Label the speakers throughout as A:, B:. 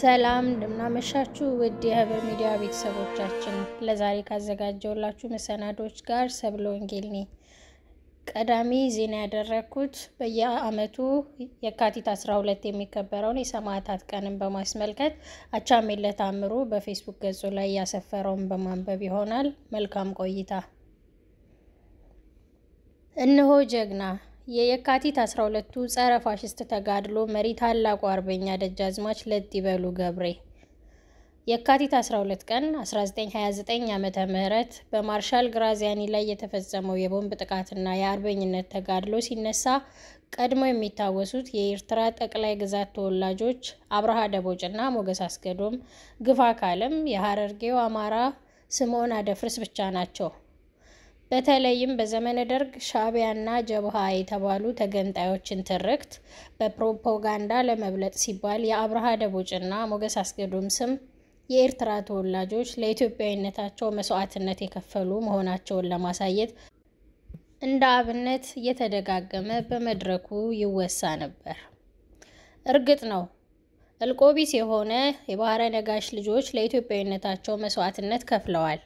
A: ሰላም እንደምናመሻችሁ ውድ የህብር ሚዲያ ቤተሰቦቻችን፣ ለዛሬ ካዘጋጀውላችሁ መሰናዶች ጋር ሰብለ ወንጌል ነኝ። ቀዳሚ ዜና ያደረግኩት በየአመቱ የካቲት 12 የሚከበረውን የሰማዕታት ቀንን በማስመልከት አቻሜለ ታምሩ በፌስቡክ ገጹ ላይ ያሰፈረውን በማንበብ ይሆናል። መልካም ቆይታ። እነሆ ጀግና የየካቲት 12ቱ ጸረ ፋሽስት ተጋድሎ መሪ ታላቁ አርበኛ ደጃዝማች ለጥ ይበሉ ገብሬ የካቲት 12 ቀን 1929 ዓ ም በማርሻል ግራዚያኒ ላይ የተፈጸመው የቦምብ ጥቃትና የአርበኝነት ተጋድሎ ሲነሳ ቀድሞ የሚታወሱት የኤርትራ ጠቅላይ ግዛት ተወላጆች አብርሃ ደቦጭና ሞገስ አስገዶም ግፋ ካለም የሀረርጌው አማራ ስምዖን አደፍርስ ብቻ ናቸው። በተለይም በዘመነ ደርግ ሻቢያና ጀብሃ የተባሉ ተገንጣዮችን ትርክት በፕሮፓጋንዳ ለመብለጥ ሲባል የአብርሃ ደቦጭና ሞገስ አስገዶም ስም የኤርትራ ተወላጆች ለኢትዮጵያዊነታቸው መስዋዕትነት የከፈሉ መሆናቸውን ለማሳየት እንደ አብነት እየተደጋገመ በመድረኩ ይወሳ ነበር። እርግጥ ነው እልቆቢስ የሆነ የባህረ ነጋሽ ልጆች ለኢትዮጵያዊነታቸው መስዋዕትነት ከፍለዋል።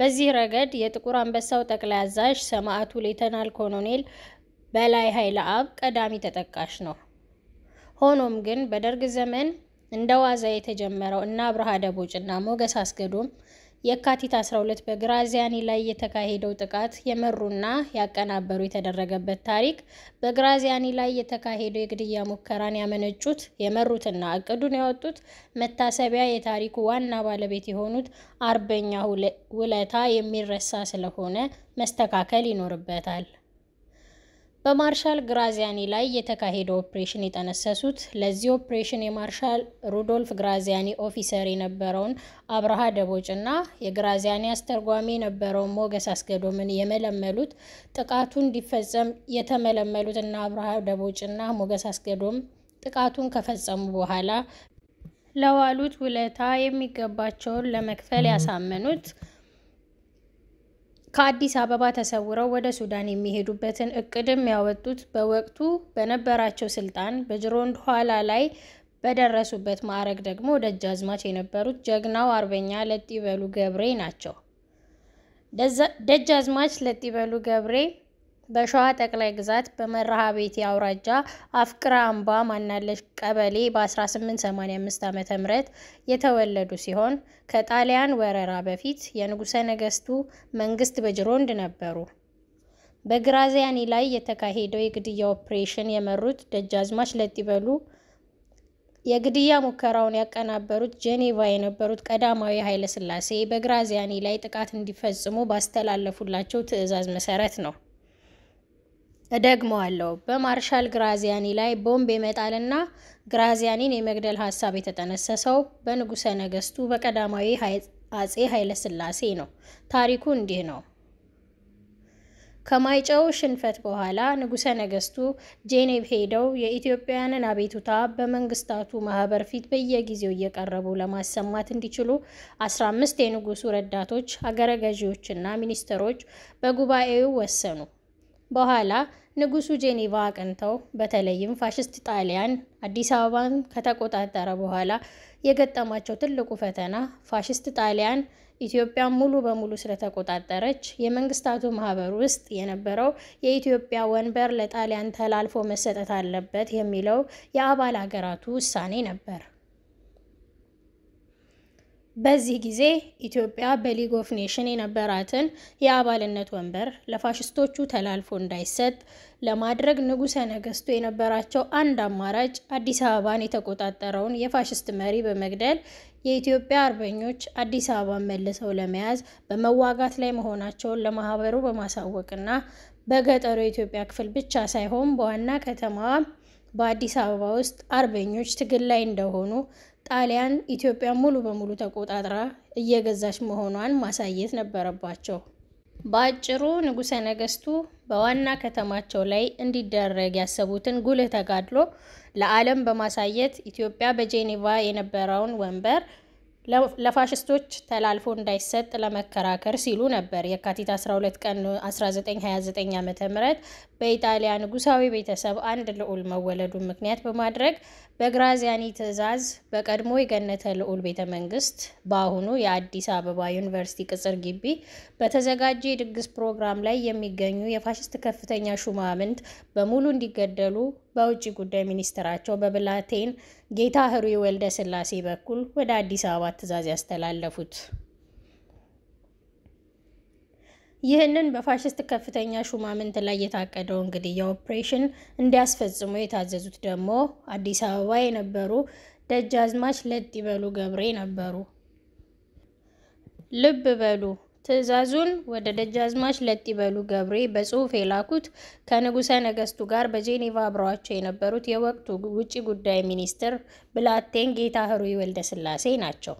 A: በዚህ ረገድ የጥቁር አንበሳው ጠቅላይ አዛዥ ሰማዕቱ ሌተናል ኮሎኔል በላይ ኃይለ አብ ቀዳሚ ተጠቃሽ ነው። ሆኖም ግን በደርግ ዘመን እንደ ዋዛ የተጀመረው እና አብርሃ ደቦጭ ሞገስ አስገዶም የካቲት 12 በግራዚያኒ ላይ የተካሄደው ጥቃት የመሩና ያቀናበሩ የተደረገበት ታሪክ በግራዚያኒ ላይ የተካሄደው የግድያ ሙከራን ያመነጩት የመሩትና እቅዱን ያወጡት መታሰቢያ የታሪኩ ዋና ባለቤት የሆኑት አርበኛ ውለታ የሚረሳ ስለሆነ መስተካከል ይኖርበታል። በማርሻል ግራዚያኒ ላይ የተካሄደ ኦፕሬሽን የጠነሰሱት ለዚህ ኦፕሬሽን የማርሻል ሩዶልፍ ግራዚያኒ ኦፊሰር የነበረውን አብርሃ ደቦጭና የግራዚያኒ አስተርጓሚ የነበረውን ሞገስ አስገዶምን የመለመሉት ጥቃቱ እንዲፈጸም የተመለመሉትና አብርሃ ደቦጭና ሞገስ አስገዶም ጥቃቱን ከፈጸሙ በኋላ ለዋሉት ውለታ የሚገባቸውን ለመክፈል ያሳመኑት ከአዲስ አበባ ተሰውረው ወደ ሱዳን የሚሄዱበትን እቅድም ያወጡት በወቅቱ በነበራቸው ስልጣን በጅሮንድ ኋላ ላይ በደረሱበት ማዕረግ ደግሞ ደጃዝማች የነበሩት ጀግናው አርበኛ ለጢበሉ ገብሬ ናቸው። ደጃዝማች ለጢበሉ ገብሬ በሸዋ ጠቅላይ ግዛት በመርሃ ቤቴ አውራጃ አፍቅራ አምባ ማናለች ቀበሌ በ1885 ዓ ም የተወለዱ ሲሆን ከጣሊያን ወረራ በፊት የንጉሠ ነገሥቱ መንግሥት በጅሮንድ ነበሩ። በግራዚያኒ ላይ የተካሄደው የግድያ ኦፕሬሽን የመሩት ደጃዝማች ለጢበሉ የግድያ ሙከራውን ያቀናበሩት ጄኔቫ የነበሩት ቀዳማዊ ኃይለ ሥላሴ በግራዚያኒ ላይ ጥቃት እንዲፈጽሙ ባስተላለፉላቸው ትዕዛዝ መሰረት ነው። እደግመዋለሁ በማርሻል ግራዚያኒ ላይ ቦምብ የመጣልና ግራዚያኒን የመግደል ሀሳብ የተጠነሰሰው በንጉሠ ነገሥቱ በቀዳማዊ አጼ ኃይለሥላሴ ነው። ታሪኩ እንዲህ ነው። ከማይጨው ሽንፈት በኋላ ንጉሠ ነገሥቱ ጄኔቭ ሄደው የኢትዮጵያውያንን አቤቱታ በመንግስታቱ ማህበር ፊት በየጊዜው እየቀረቡ ለማሰማት እንዲችሉ 15 የንጉሱ ረዳቶች አገረ ገዢዎችና ሚኒስትሮች በጉባኤው ወሰኑ። በኋላ ንጉሱ ጄኔቫ አቅንተው በተለይም ፋሽስት ጣሊያን አዲስ አበባን ከተቆጣጠረ በኋላ የገጠማቸው ትልቁ ፈተና ፋሽስት ጣሊያን ኢትዮጵያን ሙሉ በሙሉ ስለተቆጣጠረች የመንግስታቱ ማህበር ውስጥ የነበረው የኢትዮጵያ ወንበር ለጣሊያን ተላልፎ መሰጠት አለበት የሚለው የአባል ሀገራቱ ውሳኔ ነበር። በዚህ ጊዜ ኢትዮጵያ በሊግ ኦፍ ኔሽን የነበራትን የአባልነት ወንበር ለፋሽስቶቹ ተላልፎ እንዳይሰጥ ለማድረግ ንጉሠ ነገሥቱ የነበራቸው አንድ አማራጭ አዲስ አበባን የተቆጣጠረውን የፋሽስት መሪ በመግደል የኢትዮጵያ አርበኞች አዲስ አበባን መልሰው ለመያዝ በመዋጋት ላይ መሆናቸውን ለማህበሩ በማሳወቅና በገጠሩ የኢትዮጵያ ክፍል ብቻ ሳይሆን በዋና ከተማዋ በአዲስ አበባ ውስጥ አርበኞች ትግል ላይ እንደሆኑ ጣሊያን ኢትዮጵያን ሙሉ በሙሉ ተቆጣጥራ እየገዛች መሆኗን ማሳየት ነበረባቸው። በአጭሩ ንጉሠ ነገሥቱ በዋና ከተማቸው ላይ እንዲደረግ ያሰቡትን ጉልህ ተጋድሎ ለዓለም በማሳየት ኢትዮጵያ በጄኔቫ የነበረውን ወንበር ለፋሽስቶች ተላልፎ እንዳይሰጥ ለመከራከር ሲሉ ነበር የካቲት 12 ቀን 1929 ዓ ም በኢጣሊያ ንጉሳዊ ቤተሰብ አንድ ልዑል መወለዱን ምክንያት በማድረግ በግራዚያኒ ትዕዛዝ በቀድሞ የገነተ ልዑል ቤተ መንግስት በአሁኑ የአዲስ አበባ ዩኒቨርሲቲ ቅጽር ግቢ በተዘጋጀ የድግስ ፕሮግራም ላይ የሚገኙ የፋሽስት ከፍተኛ ሹማምንት በሙሉ እንዲገደሉ በውጭ ጉዳይ ሚኒስትራቸው በብላቴን ጌታ ህሩይ ወልደ ስላሴ በኩል ወደ አዲስ አበባ ትዕዛዝ ያስተላለፉት። ይህንን በፋሽስት ከፍተኛ ሹማምንት ላይ የታቀደው ግድያ ኦፕሬሽን እንዲያስፈጽሙ የታዘዙት ደግሞ አዲስ አበባ የነበሩ ደጃዝማች ለጥ ይበሉ ገብሬ ነበሩ። ልብ በሉ ትዕዛዙን ወደ ደጃዝማች በሉ ገብሬ በጽሑፍ የላኩት ከንጉሠ ነገሥቱ ጋር በጄኔቫ አብረዋቸው የነበሩት የወቅቱ ውጭ ጉዳይ ሚኒስትር ብላቴን ህሩ ወልደ ስላሴ ናቸው።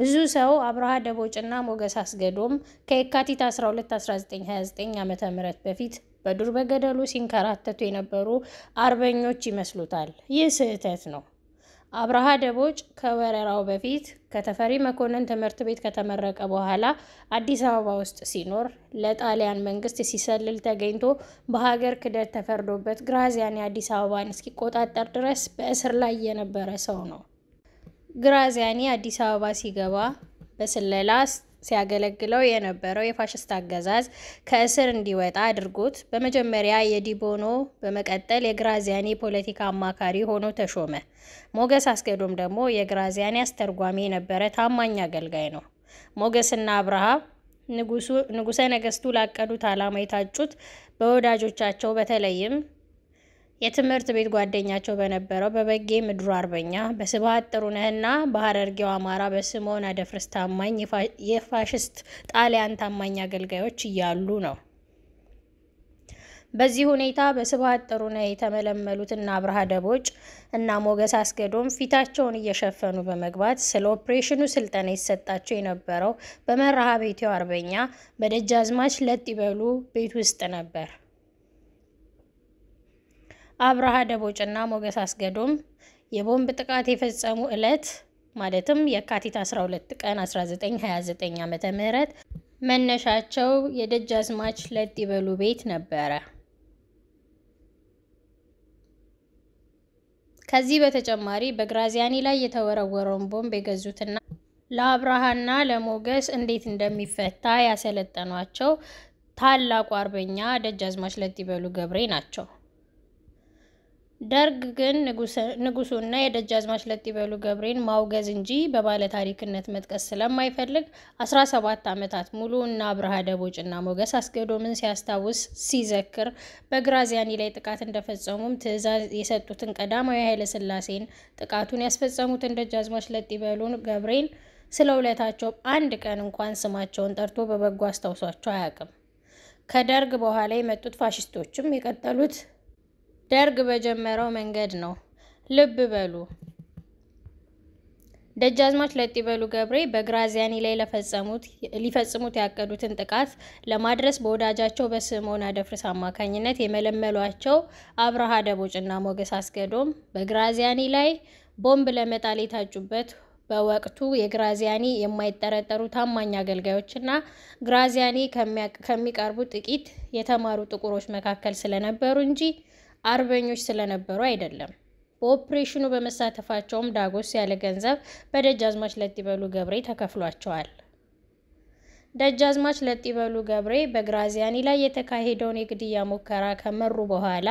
A: ብዙ ሰው አብርሃ ደቦጭና ሞገስ አስገዶም ከየካቲት 12 1929 ዓ.ም በፊት በዱር በገደሉ ሲንከራተቱ የነበሩ አርበኞች ይመስሉታል። ይህ ስህተት ነው። አብርሃ ደቦጭ ከወረራው በፊት ከተፈሪ መኮንን ትምህርት ቤት ከተመረቀ በኋላ አዲስ አበባ ውስጥ ሲኖር ለጣሊያን መንግስት ሲሰልል ተገኝቶ በሀገር ክደት ተፈርዶበት ግራዚያን የአዲስ አበባን እስኪቆጣጠር ድረስ በእስር ላይ የነበረ ሰው ነው። ግራዚያኒ አዲስ አበባ ሲገባ በስለላ ሲያገለግለው የነበረው የፋሽስት አገዛዝ ከእስር እንዲወጣ አድርጎት በመጀመሪያ የዲቦኖ በመቀጠል የግራዚያኒ ፖለቲካ አማካሪ ሆኖ ተሾመ። ሞገስ አስገዶም ደግሞ የግራዚያኒ አስተርጓሚ የነበረ ታማኝ አገልጋይ ነው። ሞገስና አብርሃ ንጉሰ ነገስቱ ላቀዱት ዓላማ የታጩት በወዳጆቻቸው በተለይም የትምህርት ቤት ጓደኛቸው በነበረው በበጌ ምድሩ አርበኛ በስብሀት ጥሩነህና በሀረርጌው አማራ በስምኦን አደፍርስ ታማኝ የፋሽስት ጣሊያን ታማኝ አገልጋዮች እያሉ ነው። በዚህ ሁኔታ በስብሀት ጥሩነህ የተመለመሉትና አብርሃ ደቦጭ እና ሞገስ አስገዶም ፊታቸውን እየሸፈኑ በመግባት ስለ ኦፕሬሽኑ ስልጠና ይሰጣቸው የነበረው በመርሃ ቤቴው አርበኛ በደጃዝማች ለጥ ይበሉ ቤት ውስጥ ነበር። አብርሃ ደቦጭና ሞገስ አስገዶም የቦምብ ጥቃት የፈጸሙ ዕለት ማለትም የካቲት 12 ቀን 1929 ዓ ም መነሻቸው የደጃዝማች ለጥ ይበሉ ቤት ነበረ። ከዚህ በተጨማሪ በግራዚያኒ ላይ የተወረወረውን ቦምብ የገዙትና ለአብርሃና ለሞገስ እንዴት እንደሚፈታ ያሰለጠኗቸው ታላቁ አርበኛ ደጃዝማች ለጥ ይበሉ ገብሬ ናቸው። ደርግ ግን ንጉሱና የደጃዝማች ለጢበሉ ገብሬን ማውገዝ እንጂ በባለታሪክነት መጥቀስ ስለማይፈልግ 17 ዓመታት ሙሉ እና አብርሃ ደቦጭና ሞገስ አስገዶምን ሲያስታውስ ሲዘክር በግራዚያኒ ላይ ጥቃት እንደፈጸሙም ትዕዛዝ የሰጡትን ቀዳማዊ ኃይለሥላሴን ጥቃቱን ያስፈጸሙትን ደጃዝማች ለጢበሉ ገብሬን ስለ ውለታቸው አንድ ቀን እንኳን ስማቸውን ጠርቶ በበጎ አስታውሷቸው አያውቅም። ከደርግ በኋላ የመጡት ፋሽስቶችም የቀጠሉት ደርግ በጀመረው መንገድ ነው። ልብ በሉ። ደጃዝማች ለጢበሉ ገብሬ በግራዚያኒ ላይ ሊፈጽሙት ያቀዱትን ጥቃት ለማድረስ በወዳጃቸው በስምኦን አደፍርስ አማካኝነት የመለመሏቸው አብርሃ ደቦጭና ሞገስ አስገዶም በግራዚያኒ ላይ ቦምብ ለመጣል የታጩበት በወቅቱ የግራዚያኒ የማይጠረጠሩ ታማኝ አገልጋዮችና ግራዚያኒ ከሚቀርቡ ጥቂት የተማሩ ጥቁሮች መካከል ስለነበሩ እንጂ አርበኞች ስለነበሩ አይደለም። በኦፕሬሽኑ በመሳተፋቸውም ዳጎስ ያለ ገንዘብ በደጃዝማች ለጥበሉ ገብሬ ተከፍሏቸዋል። ደጃዝማች ለጥበሉ ገብሬ በግራዚያኒ ላይ የተካሄደውን የግድያ ሙከራ ከመሩ በኋላ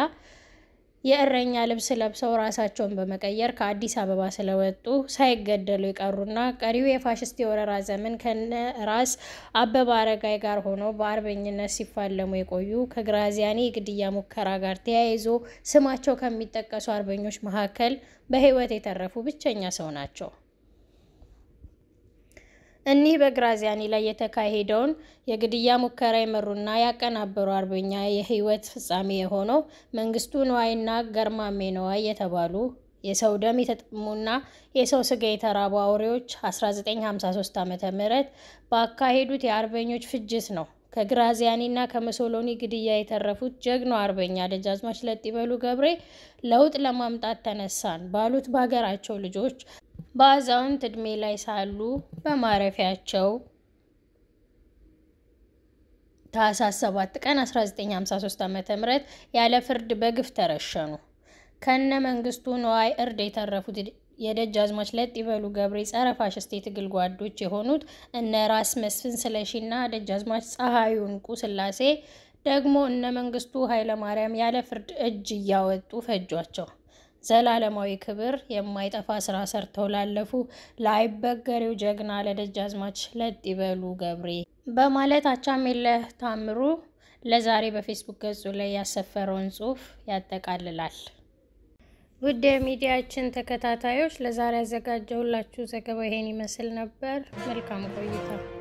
A: የእረኛ ልብስ ለብሰው ራሳቸውን በመቀየር ከአዲስ አበባ ስለወጡ ሳይገደሉ የቀሩና ቀሪው የፋሽስት የወረራ ዘመን ከነ ራስ አበበ አረጋይ ጋር ሆኖ በአርበኝነት ሲፋለሙ የቆዩ ከግራዚያኒ የግድያ ሙከራ ጋር ተያይዞ ስማቸው ከሚጠቀሱ አርበኞች መካከል በሕይወት የተረፉ ብቸኛ ሰው ናቸው። እኒህ በግራዚያኒ ላይ የተካሄደውን የግድያ ሙከራ የመሩና ያቀናበሩ አርበኛ የህይወት ፍጻሜ የሆነው መንግስቱ ንዋይና ገርማሜ ነዋይ የተባሉ የሰው ደም የተጠሙና የሰው ስጋ የተራቡ አውሬዎች 1953 ዓ ም ባካሄዱት የአርበኞች ፍጅት ነው። ከግራዚያኒና ከመሶሎኒ ግድያ የተረፉት ጀግናው አርበኛ ደጃዝማች ለጥይበሉ ገብሬ ለውጥ ለማምጣት ተነሳን ባሉት በሀገራቸው ልጆች በአዛውንት እድሜ ላይ ሳሉ በማረፊያቸው ታህሳስ 7 ቀን 1953 ዓ.ም ያለ ፍርድ በግፍ ተረሸኑ። ከነ መንግስቱ ነዋይ እርድ የተረፉት የደጃዝማች ይበሉ ገብሬ ጸረ ፋሽስት የትግል ጓዶች የሆኑት እነ ራስ መስፍን ስለሺና ደጃዝማች ፀሐዩ እንቁ ስላሴ ደግሞ እነ መንግስቱ ኃይለማርያም ያለ ፍርድ እጅ እያወጡ ፈጇቸው። ዘላለማዊ ክብር የማይጠፋ ስራ ሰርተው ላለፉ ለአይበገሬው ጀግና ለደጃዝማች ለጥ ይበሉ ገብሬ በማለት አቻምየለህ ታምሩ ለዛሬ በፌስቡክ ገጹ ላይ ያሰፈረውን ጽሁፍ ያጠቃልላል። ውድ የሚዲያችን ተከታታዮች ለዛሬ ያዘጋጀሁላችሁ ዘገባ ይሄን ይመስል ነበር። መልካም ቆይታ